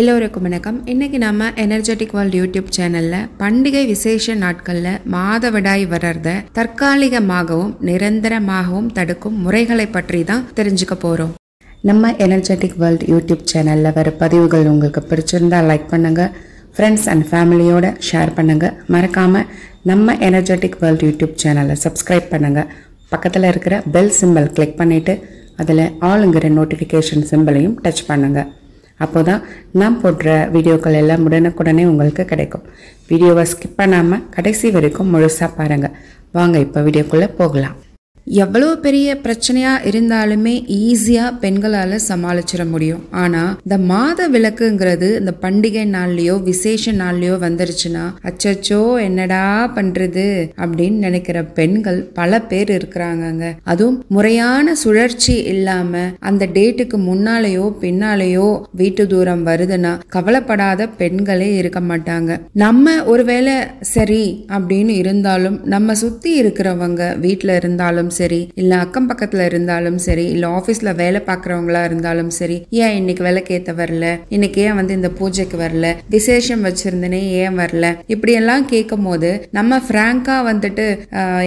எல்லோருக்கும் வணக்கம் இன்றைக்கி நம்ம எனர்ஜெட்டிக் வேர்ல்ட் யூடியூப் சேனலில் பண்டிகை விசேஷ நாட்களில் மாதவிடாய் வளர்த தற்காலிகமாகவும் நிரந்தரமாகவும் தடுக்கும் முறைகளை பற்றி தான் தெரிஞ்சுக்க போகிறோம் நம்ம எனர்ஜெட்டிக் வேர்ல்ட் யூடியூப் சேனலில் வர பதிவுகள் உங்களுக்கு பிடிச்சிருந்தால் லைக் பண்ணுங்கள் ஃப்ரெண்ட்ஸ் அண்ட் ஃபேமிலியோட ஷேர் பண்ணுங்கள் மறக்காமல் நம்ம எனர்ஜெட்டிக் வேர்ல்ட் யூடியூப் சேனலை சப்ஸ்கிரைப் பண்ணுங்கள் பக்கத்தில் இருக்கிற பெல் சிம்பிள் கிளிக் பண்ணிவிட்டு அதில் ஆளுங்கிற நோட்டிஃபிகேஷன் சிம்பிளையும் டச் பண்ணுங்கள் அப்போ தான் நான் போடுற வீடியோக்கள் எல்லாம் உடனுக்குடனே உங்களுக்கு கிடைக்கும் வீடியோவை ஸ்கிப் பண்ணாமல் கடைசி வரைக்கும் முழுசாக பாருங்கள் வாங்க இப்போ வீடியோக்குள்ளே போகலாம் எவ்வளோ பெரிய பிரச்சனையாக இருந்தாலுமே ஈஸியாக பெண்களால் சமாளிச்சிட முடியும் ஆனால் இந்த மாத விளக்குங்கிறது இந்த பண்டிகை நாள்லேயோ விசேஷ நாள்லேயோ வந்துருச்சுன்னா அச்சச்சோ என்னடா பண்ணுறது அப்படின்னு நினைக்கிற பெண்கள் பல பேர் இருக்கிறாங்கங்க அதுவும் முறையான சுழற்சி இல்லாமல் அந்த டேட்டுக்கு முன்னாலேயோ பின்னாலேயோ வீட்டு தூரம் வருதுன்னா கவலைப்படாத பெண்களே இருக்க மாட்டாங்க நம்ம ஒருவேளை சரி அப்படின்னு இருந்தாலும் நம்ம சுற்றி இருக்கிறவங்க வீட்டில் இருந்தாலும் சரி இல்லை அக்கம் பக்கத்தில் இருந்தாலும் சரி இல்லை ஆஃபீஸில் வேலை பார்க்குறவங்களா இருந்தாலும் சரி ஏன் இன்னைக்கு விளக்கேற்ற வரல இன்னைக்கு ஏன் வந்து இந்த பூஜைக்கு வரல விசேஷம் வச்சிருந்தேனே ஏன் வரல இப்படியெல்லாம் கேட்கும் போது நம்ம ஃப்ராங்காக வந்துட்டு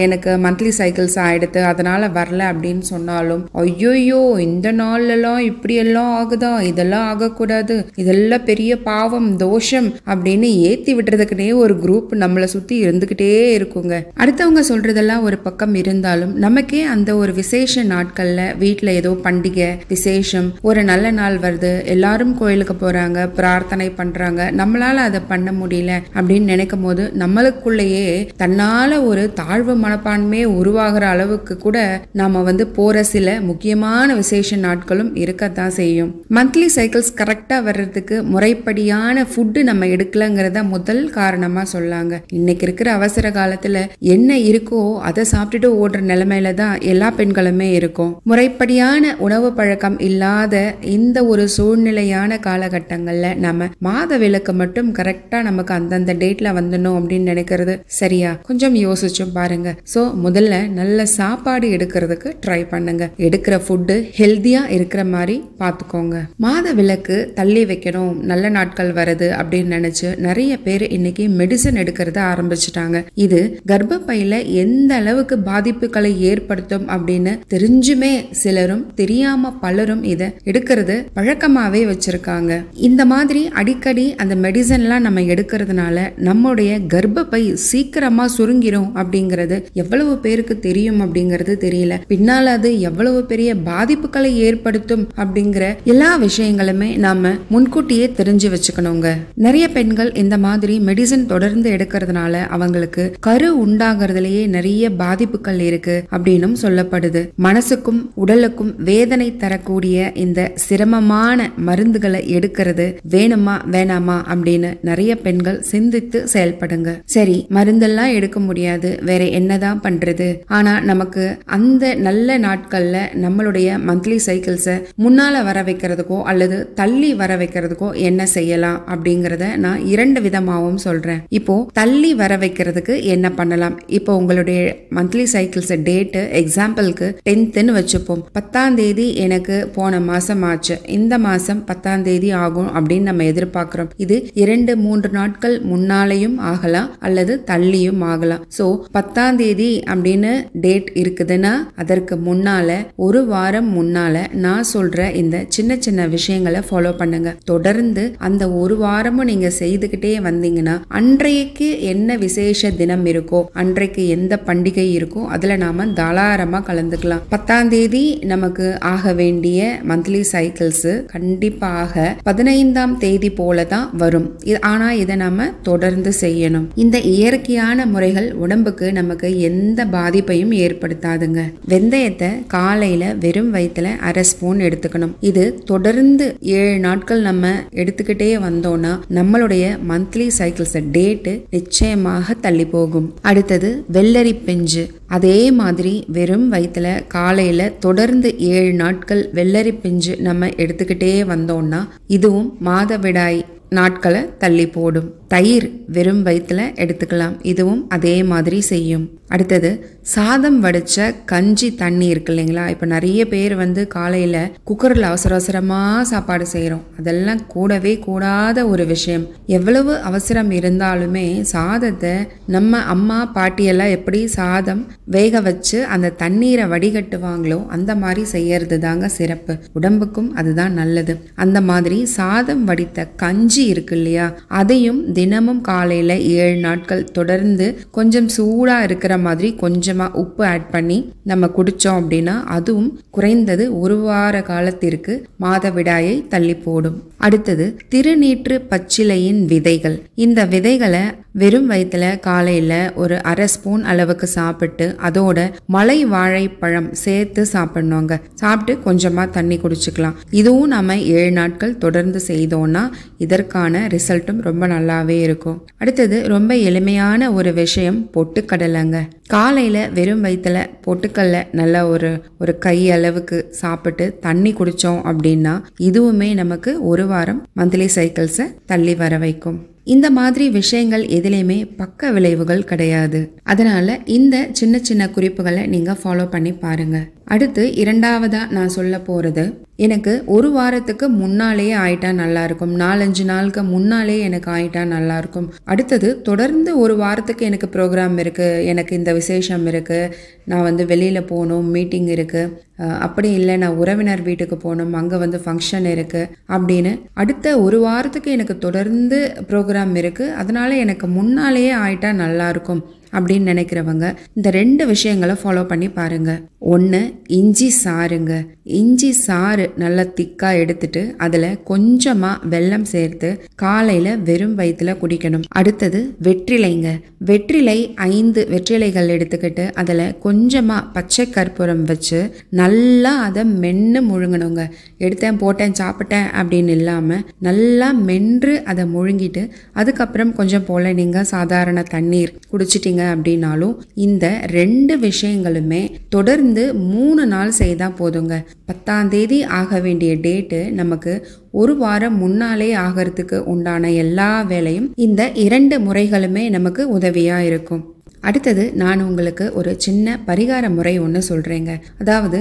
எனக்கு மந்த்லி சைக்கிள்ஸ் ஆகிடுது அதனால் வரல அப்படின்னு சொன்னாலும் ஐயோயோ இந்த நாள்லலாம் இப்படியெல்லாம் ஆகுதா இதெல்லாம் ஆகக்கூடாது இதெல்லாம் பெரிய பாவம் தோஷம் அப்படின்னு ஏற்றி விடுறதுக்குனே ஒரு குரூப் நம்மளை சுற்றி இருந்துக்கிட்டே இருக்குங்க அடுத்தவங்க சொல்கிறதெல்லாம் ஒரு பக்கம் இருந்தாலும் நம்ம நமக்கே அந்த ஒரு விசேஷ நாட்கள்ல வீட்டுல ஏதோ பண்டிகை விசேஷம் ஒரு நல்ல நாள் வருது எல்லாரும் கோயிலுக்கு போறாங்க பிரார்த்தனை பண்றாங்க நம்மளால அதை பண்ண முடியல அப்படின்னு நினைக்கும் போது நம்மளுக்குள்ளேயே தன்னால ஒரு தாழ்வு மனப்பான்மையே உருவாகிற அளவுக்கு கூட நாம வந்து போற சில முக்கியமான விசேஷ நாட்களும் இருக்கத்தான் செய்யும் மந்த்லி சைக்கிள்ஸ் கரெக்டா வர்றதுக்கு முறைப்படியான ஃபுட்டு நம்ம எடுக்கலங்கிறத முதல் காரணமா சொல்லாங்க இன்னைக்கு இருக்கிற அவசர காலத்துல என்ன இருக்கோ அதை சாப்பிட்டுட்டு ஓடுற நிலைமையில நிலைமையில தான் எல்லா பெண்களுமே இருக்கும் முறைப்படியான உணவு பழக்கம் இல்லாத இந்த ஒரு சூழ்நிலையான காலகட்டங்களில் நம்ம மாத விளக்கு மட்டும் கரெக்டாக நமக்கு அந்தந்த டேட்ல வந்துடணும் அப்படின்னு நினைக்கிறது சரியா கொஞ்சம் யோசிச்சும் பாருங்க ஸோ முதல்ல நல்ல சாப்பாடு எடுக்கிறதுக்கு ட்ரை பண்ணுங்க எடுக்கிற ஃபுட்டு ஹெல்த்தியாக இருக்கிற மாதிரி பார்த்துக்கோங்க மாத விளக்கு தள்ளி வைக்கணும் நல்ல நாட்கள் வருது அப்படின்னு நினச்சி நிறைய பேர் இன்னைக்கு மெடிசன் எடுக்கிறத ஆரம்பிச்சிட்டாங்க இது கர்ப்பப்பையில் எந்த அளவுக்கு பாதிப்புகளை ஏற்ப ஏற்படுத்தும் அப்படின்னு தெரிஞ்சுமே சிலரும் தெரியாம பலரும் இதை எடுக்கிறது பழக்கமாவே வச்சிருக்காங்க இந்த மாதிரி அடிக்கடி அந்த மெடிசன்லாம் நம்ம எடுக்கிறதுனால நம்முடைய கர்ப்பப்பை சீக்கிரமா சுருங்கிரும் அப்படிங்கிறது எவ்வளவு பேருக்கு தெரியும் அப்படிங்கிறது தெரியல பின்னால் அது எவ்வளவு பெரிய பாதிப்புகளை ஏற்படுத்தும் அப்படிங்கிற எல்லா விஷயங்களுமே நாம முன்கூட்டியே தெரிஞ்சு வச்சுக்கணுங்க நிறைய பெண்கள் இந்த மாதிரி மெடிசன் தொடர்ந்து எடுக்கிறதுனால அவங்களுக்கு கரு உண்டாகிறதுலயே நிறைய பாதிப்புகள் இருக்கு அப்படி அப்படின்னும் சொல்லப்படுது மனசுக்கும் உடலுக்கும் வேதனை தரக்கூடிய இந்த சிரமமான மருந்துகளை எடுக்கிறது வேணுமா வேணாமா அப்படின்னு நிறைய பெண்கள் சிந்தித்து செயல்படுங்க சரி மருந்தெல்லாம் எடுக்க முடியாது வேற என்னதான் பண்றது ஆனா நமக்கு அந்த நல்ல நாட்கள்ல நம்மளுடைய மந்த்லி சைக்கிள்ஸை முன்னால வர வைக்கிறதுக்கோ அல்லது தள்ளி வர வைக்கிறதுக்கோ என்ன செய்யலாம் அப்படிங்கறத நான் இரண்டு விதமாகவும் சொல்றேன் இப்போ தள்ளி வர வைக்கிறதுக்கு என்ன பண்ணலாம் இப்போ உங்களுடைய மந்த்லி சைக்கிள்ஸ் டேட் டேட்டு எக்ஸாம்பிளுக்கு டென்த்துன்னு வச்சுப்போம் பத்தாம் தேதி எனக்கு போன மாசம் ஆச்சு இந்த மாசம் பத்தாம் தேதி ஆகும் அப்படின்னு நம்ம எதிர்பார்க்கிறோம் இது இரண்டு மூன்று நாட்கள் முன்னாலேயும் ஆகலாம் அல்லது தள்ளியும் ஆகலாம் ஸோ பத்தாம் தேதி அப்படின்னு டேட் இருக்குதுன்னா அதற்கு முன்னால ஒரு வாரம் முன்னால நான் சொல்ற இந்த சின்ன சின்ன விஷயங்களை ஃபாலோ பண்ணுங்க தொடர்ந்து அந்த ஒரு வாரமும் நீங்க செய்துகிட்டே வந்தீங்கன்னா அன்றைக்கு என்ன விசேஷ தினம் இருக்கோ அன்றைக்கு எந்த பண்டிகை இருக்கோ அதுல நாம தாராளமாக கலந்துக்கலாம் பத்தாம் தேதி நமக்கு ஆக வேண்டிய மந்த்லி சைக்கிள்ஸு கண்டிப்பாக பதினைந்தாம் தேதி போல தான் வரும் ஆனால் இதை நம்ம தொடர்ந்து செய்யணும் இந்த இயற்கையான முறைகள் உடம்புக்கு நமக்கு எந்த பாதிப்பையும் ஏற்படுத்தாதுங்க வெந்தயத்தை காலையில் வெறும் வயிற்றுல அரை ஸ்பூன் எடுத்துக்கணும் இது தொடர்ந்து ஏழு நாட்கள் நம்ம எடுத்துக்கிட்டே வந்தோம்னா நம்மளுடைய மந்த்லி சைக்கிள்ஸை டேட்டு நிச்சயமாக தள்ளி போகும் அடுத்தது வெள்ளரி பெஞ்சு அதே மாதிரி மாதிரி வெறும் வயிற்றில் காலையில் தொடர்ந்து ஏழு நாட்கள் வெள்ளரி பிஞ்சு நம்ம எடுத்துக்கிட்டே வந்தோம்னா இதுவும் மாதவிடாய் நாட்களை தள்ளி போடும் தயிர் வெறும் வயிற்றில் எடுத்துக்கலாம் இதுவும் அதே மாதிரி செய்யும் அடுத்தது சாதம் வடித்த கஞ்சி தண்ணி இருக்கு இல்லைங்களா இப்போ நிறைய பேர் வந்து காலையில் குக்கரில் அவசர அவசரமாக சாப்பாடு செய்கிறோம் அதெல்லாம் கூடவே கூடாத ஒரு விஷயம் எவ்வளவு அவசரம் இருந்தாலுமே சாதத்தை நம்ம அம்மா பாட்டியெல்லாம் எப்படி சாதம் வேக வச்சு அந்த தண்ணீரை வடிகட்டுவாங்களோ அந்த மாதிரி செய்யறது தாங்க சிறப்பு உடம்புக்கும் அதுதான் நல்லது அந்த மாதிரி சாதம் வடித்த கஞ்சி இருக்கு இல்லையா அதையும் தினமும் காலையில் ஏழு நாட்கள் தொடர்ந்து கொஞ்சம் சூடாக இருக்கிற மாதிரி கொஞ்சமாக உப்பு ஆட் பண்ணி நம்ம குடித்தோம் அப்படின்னா அதுவும் குறைந்தது ஒரு வார காலத்திற்கு மாதவிடாயை தள்ளி போடும் அடுத்தது திருநீற்று பச்சிலையின் விதைகள் இந்த விதைகளை வெறும் வயிற்றில் காலையில் ஒரு அரை ஸ்பூன் அளவுக்கு சாப்பிட்டு அதோட மலை வாழைப்பழம் சேர்த்து சாப்பிட்ணுங்க சாப்பிட்டு கொஞ்சமாக தண்ணி குடிச்சுக்கலாம் இதுவும் நம்ம ஏழு நாட்கள் தொடர்ந்து செய்தோன்னா இதற்கான ரிசல்ட்டும் ரொம்ப நல்லாவே இருக்கும் அடுத்தது ரொம்ப எளிமையான ஒரு விஷயம் பொட்டுக்கடலைங்க காலையில் வெறும் வயிற்றில் பொட்டுக்கல்ல நல்ல ஒரு ஒரு கை அளவுக்கு சாப்பிட்டு தண்ணி குடித்தோம் அப்படின்னா இதுவுமே நமக்கு ஒரு வாரம் மந்த்லி சைக்கிள்ஸை தள்ளி வர வைக்கும் இந்த மாதிரி விஷயங்கள் எதுலேயுமே பக்க விளைவுகள் கிடையாது அதனால இந்த சின்ன சின்ன குறிப்புகளை நீங்கள் ஃபாலோ பண்ணி பாருங்கள் அடுத்து இரண்டாவதாக நான் சொல்ல போகிறது எனக்கு ஒரு வாரத்துக்கு முன்னாலேயே ஆயிட்டா இருக்கும் நாலஞ்சு நாளுக்கு முன்னாலே எனக்கு ஆயிட்டா நல்லாயிருக்கும் அடுத்தது தொடர்ந்து ஒரு வாரத்துக்கு எனக்கு ப்ரோக்ராம் இருக்குது எனக்கு இந்த விசேஷம் இருக்குது நான் வந்து வெளியில் போகணும் மீட்டிங் இருக்குது அப்படி இல்லை நான் உறவினர் வீட்டுக்கு போகணும் அங்கே வந்து ஃபங்க்ஷன் இருக்குது அப்படின்னு அடுத்த ஒரு வாரத்துக்கு எனக்கு தொடர்ந்து ப்ரோக்ராம் இருக்குது அதனால் எனக்கு முன்னாலேயே ஆயிட்டா நல்லாயிருக்கும் அப்படின்னு நினைக்கிறவங்க இந்த ரெண்டு விஷயங்களை ஃபாலோ பண்ணி பாருங்கள் ஒன்று இஞ்சி சாருங்க இஞ்சி சாறு நல்லா திக்காக எடுத்துட்டு அதில் கொஞ்சமாக வெல்லம் சேர்த்து காலையில் வெறும் வயிற்றில் குடிக்கணும் அடுத்தது வெற்றிலைங்க வெற்றிலை ஐந்து வெற்றிலைகள் எடுத்துக்கிட்டு அதில் கொஞ்சமாக பச்சை கற்பூரம் வச்சு நல்லா அதை மென்று முழுங்கணுங்க எடுத்தேன் போட்டேன் சாப்பிட்டேன் அப்படின்னு இல்லாமல் நல்லா மென்று அதை முழுங்கிட்டு அதுக்கப்புறம் கொஞ்சம் போல் நீங்கள் சாதாரண தண்ணீர் குடிச்சிட்டிங்க செஞ்சீங்க அப்படின்னாலும் இந்த ரெண்டு விஷயங்களுமே தொடர்ந்து மூணு நாள் செய்தால் போதுங்க பத்தாம் தேதி ஆக வேண்டிய டேட்டு நமக்கு ஒரு வாரம் முன்னாலே ஆகிறதுக்கு உண்டான எல்லா வேலையும் இந்த இரண்டு முறைகளுமே நமக்கு உதவியாக இருக்கும் அடுத்தது நான் உங்களுக்கு ஒரு சின்ன பரிகார முறை ஒன்று சொல்கிறேங்க அதாவது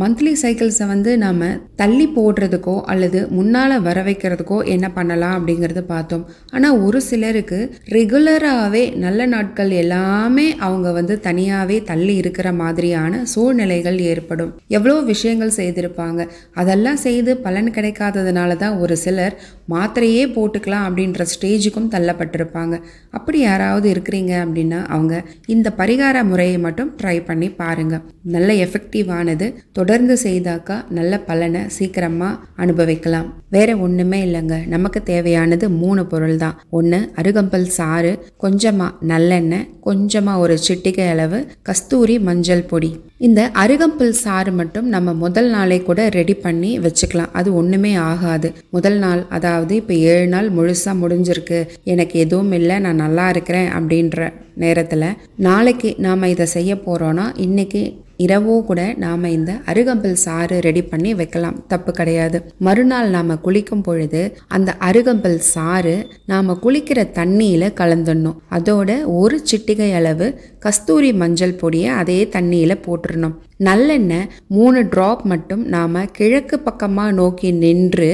மந்த்லி சைக்கிள்ஸை வந்து நாம் தள்ளி போடுறதுக்கோ அல்லது முன்னால் வர வைக்கிறதுக்கோ என்ன பண்ணலாம் அப்படிங்கிறது பார்த்தோம் ஆனால் ஒரு சிலருக்கு ரெகுலராகவே நல்ல நாட்கள் எல்லாமே அவங்க வந்து தனியாகவே தள்ளி இருக்கிற மாதிரியான சூழ்நிலைகள் ஏற்படும் எவ்வளோ விஷயங்கள் செய்திருப்பாங்க அதெல்லாம் செய்து பலன் கிடைக்காததுனால தான் ஒரு சிலர் மாத்திரையே போட்டுக்கலாம் அப்படின்ற ஸ்டேஜுக்கும் தள்ளப்பட்டிருப்பாங்க அப்படி யாராவது இருக்கிறீங்க அப்படின்னா அவங்க இந்த பரிகார முறையை மட்டும் ட்ரை பண்ணி பாருங்கள் நல்ல எஃபெக்டிவானது தொடர்ந்து செய்தாக்கா நல்ல பலனை சீக்கிரமாக அனுபவிக்கலாம் வேற ஒன்றுமே இல்லைங்க நமக்கு தேவையானது மூணு பொருள் தான் ஒன்று அருகம்பல் சாறு கொஞ்சமாக நல்லெண்ணெய் கொஞ்சமாக ஒரு சிட்டிகை அளவு கஸ்தூரி மஞ்சள் பொடி இந்த அருகம்பல் சாறு மட்டும் நம்ம முதல் நாளே கூட ரெடி பண்ணி வச்சுக்கலாம் அது ஒன்றுமே ஆகாது முதல் நாள் அதாவது இப்போ ஏழு நாள் முழுசாக முடிஞ்சிருக்கு எனக்கு எதுவும் இல்லை நான் நல்லா இருக்கிறேன் அப்படின்ற நேரத்தில் நாளைக்கு நாம் இதை செய்ய போகிறோன்னா இன்றைக்கி இரவோ கூட நாம் இந்த அருகம்பல் சாறு ரெடி பண்ணி வைக்கலாம் தப்பு கிடையாது மறுநாள் நாம் குளிக்கும் பொழுது அந்த அருகம்பல் சாறு நாம் குளிக்கிற தண்ணியில் கலந்துடணும் அதோட ஒரு சிட்டிகை அளவு கஸ்தூரி மஞ்சள் பொடியை அதே தண்ணியில் போட்டுடணும் நல்லெண்ணெய் மூணு ட்ராப் மட்டும் நாம் கிழக்கு பக்கமாக நோக்கி நின்று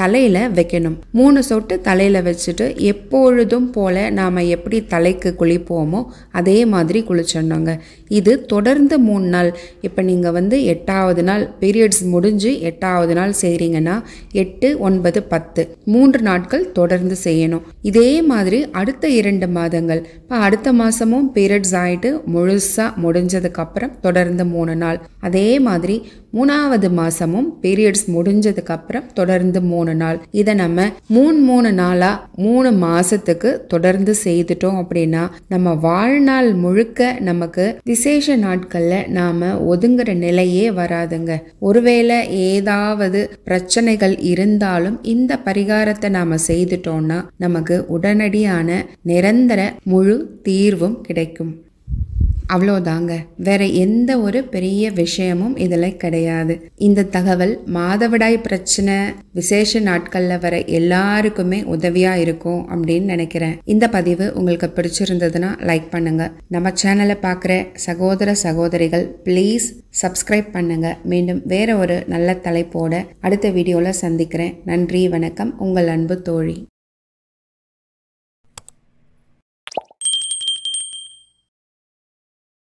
தலையில் வைக்கணும் மூணு சொட்டு தலையில் வச்சுட்டு எப்பொழுதும் போல் நாம் எப்படி தலைக்கு குளிப்போமோ அதே மாதிரி குளிச்சிடணுங்க இது தொடர்ந்து மூணு நாள் இப்போ நீங்கள் வந்து எட்டாவது நாள் பீரியட்ஸ் முடிஞ்சு எட்டாவது நாள் செய்கிறீங்கன்னா எட்டு ஒன்பது பத்து மூன்று நாட்கள் தொடர்ந்து செய்யணும் இதே மாதிரி அடுத்த இரண்டு மாதங்கள் இப்போ அடுத்த மாதமும் பீரியட்ஸ் ஆகிட்டு முழுசாக முடிஞ்சதுக்கப்புறம் தொடர்ந்து மூணு நாள் நாள் அதே மாதிரி மூணாவது மாசமும் பீரியட்ஸ் முடிஞ்சதுக்கு அப்புறம் தொடர்ந்து மூணு நாள் இதை நம்ம மூணு மூணு நாளா மூணு மாசத்துக்கு தொடர்ந்து செய்துட்டோம் அப்படின்னா நம்ம வாழ்நாள் முழுக்க நமக்கு விசேஷ நாட்கள்ல நாம ஒதுங்குற நிலையே வராதுங்க ஒருவேளை ஏதாவது பிரச்சனைகள் இருந்தாலும் இந்த பரிகாரத்தை நாம செய்துட்டோம்னா நமக்கு உடனடியான நிரந்தர முழு தீர்வும் கிடைக்கும் அவ்வளோதாங்க வேற எந்த ஒரு பெரிய விஷயமும் இதில் கிடையாது இந்த தகவல் மாதவிடாய் பிரச்சனை விசேஷ நாட்களில் வர எல்லாருக்குமே உதவியாக இருக்கும் அப்படின்னு நினைக்கிறேன் இந்த பதிவு உங்களுக்கு பிடிச்சிருந்ததுன்னா லைக் பண்ணுங்க நம்ம சேனலை பார்க்குற சகோதர சகோதரிகள் ப்ளீஸ் சப்ஸ்கிரைப் பண்ணுங்க மீண்டும் வேற ஒரு நல்ல தலைப்போட அடுத்த வீடியோவில் சந்திக்கிறேன் நன்றி வணக்கம் உங்கள் அன்பு தோழி